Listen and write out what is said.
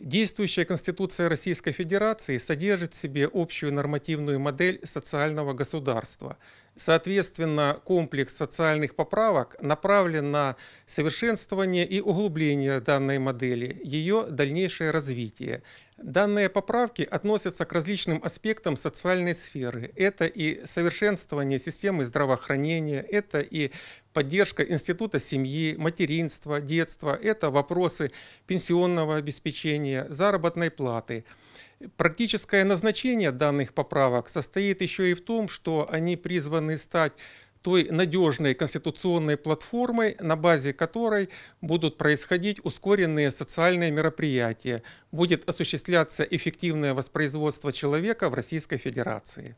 Действующая Конституция Российской Федерации содержит в себе общую нормативную модель социального государства. Соответственно, комплекс социальных поправок направлен на совершенствование и углубление данной модели, ее дальнейшее развитие. Данные поправки относятся к различным аспектам социальной сферы. Это и совершенствование системы здравоохранения, это и поддержка института семьи, материнства, детства, это вопросы пенсионного обеспечения, заработной платы. Практическое назначение данных поправок состоит еще и в том, что они призваны стать той надежной конституционной платформой, на базе которой будут происходить ускоренные социальные мероприятия, будет осуществляться эффективное воспроизводство человека в Российской Федерации.